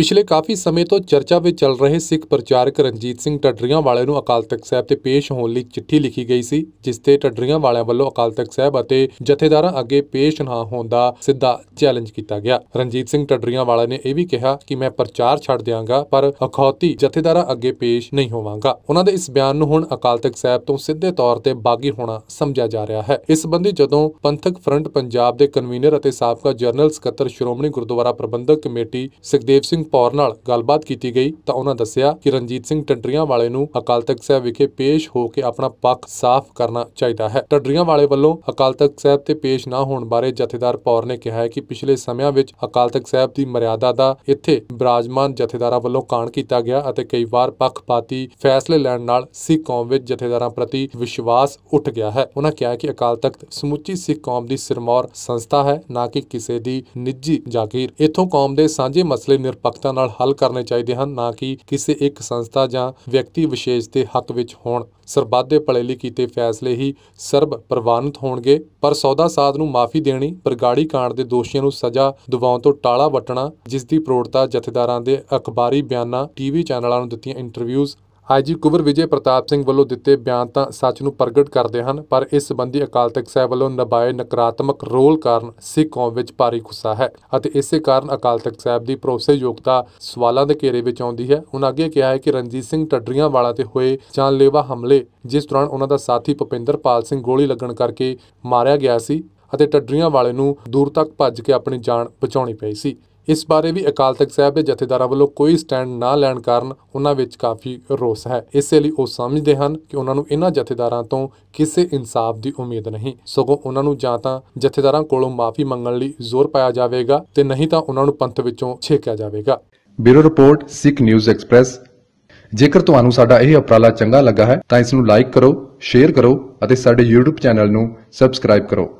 ਪਿਛਲੇ ਕਾਫੀ ਸਮੇਂ ਤੋਂ ਚਰਚਾ ਵਿੱਚ ਚੱਲ ਰਹੇ ਸਿੱਖ ਪ੍ਰਚਾਰਕ ਰਣਜੀਤ ਸਿੰਘ ਟੱਡਰੀਆਂ ਵਾਲੇ ਨੂੰ ਅਕਾਲ ਤਖਤ ਸਾਹਿਬ ਤੇ ਪੇਸ਼ ਹੋਣ ਲਈ ਚਿੱਠੀ ਲਿਖੀ ਗਈ ਸੀ ਜਿਸ ਤੇ ਟੱਡਰੀਆਂ ਵਾਲਿਆਂ ਵੱਲੋਂ ਅਕਾਲ ਤਖਤ ਸਾਹਿਬ ਅਤੇ ਜਥੇਦਾਰਾਂ ਅੱਗੇ ਪੇਸ਼ ਨਾ ਹੋਣ ਦਾ ਸਿੱਧਾ ਚੈਲੰਜ ਕੀਤਾ ਗਿਆ ਰਣਜੀਤ ਸਿੰਘ ਟੱਡਰੀਆਂ ਵਾਲੇ ਨੇ ਇਹ ਵੀ ਕਿਹਾ ਕਿ ਮੈਂ ਪ੍ਰਚਾਰ ਛੱਡ ਦਿਆਂਗਾ ਪਰ ਅਖੌਤੀ ਜਥੇਦਾਰਾਂ ਅੱਗੇ ਪੇਸ਼ ਨਹੀਂ ਹੋਵਾਂਗਾ ਉਹਨਾਂ ਦੇ ਇਸ ਬਿਆਨ ਨੂੰ ਹੁਣ ਅਕਾਲ ਤਖਤ ਸਾਹਿਬ ਤੋਂ ਸਿੱਧੇ ਤੌਰ ਤੇ ਬਾਗੀ ਹੋਣਾ ਸਮਝਿਆ ਜਾ ਰਿਹਾ ਹੈ ਇਸ ਸੰਬੰਧੀ ਜਦੋਂ ਪੰਥਕ ਫਰੰਟ ਪੰਜਾਬ ਦੇ ਕਨਵੀਨਰ ਅਤੇ ਸਾਬਕਾ ਜਨਰਲ ਸਕੱਤਰ ਸ਼੍ਰੋਮਣੀ ਗੁਰਦੁਆਰਾ ਪ੍ਰਬੰਧਕ ਕਮੇਟੀ ਸੁਖਦੇਵ ਸਿੰਘ ਪੌਰ ਨਾਲ ਗੱਲਬਾਤ ਕੀਤੀ ਗਈ ਤਾਂ ਉਹਨਾਂ ਦੱਸਿਆ ਕਿ ਰਣਜੀਤ ਸਿੰਘ ਟੰਡਰੀਆਂ ਵਾਲੇ ਨੂੰ ਅਕਾਲ ਤਖਤ ਸਾਹਿਬ ਵਿਖੇ ਪੇਸ਼ ਹੋ ਕੇ ਆਪਣਾ ਪੱਖ ਸਾਫ਼ ਕਰਨਾ ਚਾਹੀਦਾ ਹੈ ਟੰਡਰੀਆਂ ਵਾਲੇ ਵੱਲੋਂ ਅਕਾਲ ਤਖਤ ਸਾਹਿਬ ਤੇ ਪੇਸ਼ ਨਾ ਹੋਣ ਬਾਰੇ ਜਥੇਦਾਰ ਪੌਰ ਨੇ ਕਿਹਾ ਹੈ ਕਿ ਪਿਛਲੇ ਸਮਿਆਂ ਵਿੱਚ ਅਕਾਲ ਤਖਤ ਸਾਹਿਬ ਦੀ ਮਰਿਆਦਾ ਦਾ ਇੱਥੇ ਬਿਰਾਜਮਾਨ ਜਥੇਦਾਰਾਂ ਵੱਲੋਂ ਕਾਣ ਕੀਤਾ ਗਿਆ ਅਤੇ ਕਈ ਵਾਰ ਪੱਖਪਾਤੀ ਫੈਸਲੇ ਲੈਣ ਨਾਲ ਸਿੱਖ ਕੌਮ ਵਿੱਚ ਜਥੇਦਾਰਾਂ ਪ੍ਰਤੀ ਵਿਸ਼ਵਾਸ ਉੱਠ ਗਿਆ ਹੈ ਉਹਨਾਂ ਕਿਹਾ ਕਿ ਅਕਾਲ ਤਖਤ ਸਮੁੱਚੀ ਸਿੱਖ ਕੌਮ ਦੀ ਸਿਰਮੌਰ ਸੰਸਥਾ ਹੈ ਨਾ ਕਿ ਕਿਸੇ ਦੀ ਨਿੱਜੀ ਜਾਗੀਰ ਇਥੋਂ ਕੌਮ ਦੇ ਸਾਂਝੇ ਮਸਲੇ ਨਿਰਪੱਖ ਦਿੱਕਤਾਂ ਨਾਲ ਹੱਲ ਕਰਨੇ ਚਾਹੀਦੇ ਹਨ ਨਾ ਕਿ ਕਿਸੇ ਇੱਕ ਸੰਸਥਾ ਜਾਂ ਵਿਅਕਤੀ ਵਿਸ਼ੇਸ਼ ਦੇ ਹੱਕ ਵਿੱਚ ਹੋਣ ਸਰਬਾਦੇ ਭਲੇ ਲਈ ਕੀਤੇ ਫੈਸਲੇ ਹੀ ਸਰਬ ਪ੍ਰਵਾਨਿਤ ਹੋਣਗੇ ਪਰ ਸੌਦਾ ਸਾਧ ਨੂੰ ਮਾਫੀ ਦੇਣੀ ਪ੍ਰਗਾੜੀ ਕਾਂਡ ਦੇ ਦੋਸ਼ੀਆਂ ਨੂੰ ਸਜ਼ਾ ਦਿਵਾਉਣ ਤੋਂ ਟਾਲਾ ਵਟਣਾ ਜਿਸ ਦੀ ਪ੍ਰੋੜਤਾ ਜਥੇਦਾਰਾਂ ਦੇ ਅਖਬਾਰੀ ਬਿਆਨਾਂ ਟੀਵੀ ਚੈਨਲਾਂ ਨੂੰ ਦਿੱਤੀਆਂ ਇੰਟਰਵਿਊਜ਼ ਹਾਜੀ ਕੁਬਰ ਵਿਜੇ ਪ੍ਰਤਾਪ ਸਿੰਘ ਵੱਲੋਂ ਦਿੱਤੇ ਬਿਆਨ ਤਾਂ ਸੱਚ ਨੂੰ ਪ੍ਰਗਟ ਕਰਦੇ ਹਨ ਪਰ ਇਸ ਸੰਬੰਧੀ ਅਕਾਲ ਤਖਤ ਸਾਹਿਬ ਵੱਲੋਂ ਨਿਭਾਏ ਨਕਾਰਾਤਮਕ ਰੋਲ ਕਾਰਨ ਸਿੱਖ ਕੌਮ ਵਿੱਚ ਭਾਰੀ ਗੁੱਸਾ ਹੈ ਅਤੇ ਇਸੇ ਕਾਰਨ ਅਕਾਲ ਤਖਤ ਸਾਹਿਬ ਦੀ ਭਰੋਸੇਯੋਗਤਾ ਸਵਾਲਾਂ ਦੇ ਘੇਰੇ ਵਿੱਚ ਆਉਂਦੀ ਹੈ ਉਹਨਾਂ ਅੱਗੇ ਕਿਹਾ ਹੈ ਕਿ ਰਣਜੀਤ ਸਿੰਘ ਟੱਡਰੀਆਂ ਵਾਲਾ ਤੇ ਹੋਏ ਜਾਨਲੇਵਾ ਹਮਲੇ ਜਿਸ ਦੌਰਾਨ ਉਹਨਾਂ ਦਾ ਸਾਥੀ ਪਾਲ ਸਿੰਘ ਗੋਲੀ ਲੱਗਣ ਕਰਕੇ ਮਾਰਿਆ ਗਿਆ ਸੀ ਅਤੇ ਟੱਡਰੀਆਂ ਵਾਲੇ ਨੂੰ ਦੂਰ ਤੱਕ ਭੱਜ ਕੇ ਆਪਣੀ ਜਾਨ ਬਚਾਉਣੀ ਪਈ ਸੀ ਇਸ ਬਾਰੇ ਵੀ ਅਕਾਲ ਤਖਤ ਸਾਹਿਬ ਦੇ ਜਥੇਦਾਰਾਂ ਵੱਲੋਂ ਕੋਈ ਸਟੈਂਡ ਨਾ ਲੈਣ ਕਾਰਨ ਉਹਨਾਂ ਵਿੱਚ ਕਾਫੀ ਰੋਸ ਹੈ ਇਸੇ ਲਈ ਉਹ ਸਮਝਦੇ ਹਨ ਕਿ ਉਹਨਾਂ ਨੂੰ ਇਹਨਾਂ ਜਥੇਦਾਰਾਂ ਤੋਂ ਕਿਸੇ ਇਨਸਾਫ ਦੀ ਉਮੀਦ ਨਹੀਂ ਸਗੋਂ ਉਹਨਾਂ ਨੂੰ ਜਾਂ ਤਾਂ ਜਥੇਦਾਰਾਂ ਕੋਲੋਂ ਮਾਫੀ ਮੰਗਣ ਲਈ ਜ਼ੋਰ ਪਾਇਆ ਜਾਵੇਗਾ ਤੇ ਨਹੀਂ ਤਾਂ ਉਹਨਾਂ ਨੂੰ ਪੰਥ ਵਿੱਚੋਂ ਛੇਕਿਆ ਜਾਵੇਗਾ bureau report Sikh News Express ਜੇਕਰ ਤੁਹਾਨੂੰ ਸਾਡਾ ਇਹ ਉਪਰਾਲਾ ਚੰਗਾ ਲੱਗਾ ਹੈ ਤਾਂ ਇਸ ਨੂੰ ਲਾਈਕ ਕਰੋ ਸ਼ੇਅਰ ਕਰੋ ਅਤੇ ਸਾਡੇ YouTube ਚੈਨਲ ਨੂੰ ਸਬਸਕ੍ਰਾਈਬ ਕਰੋ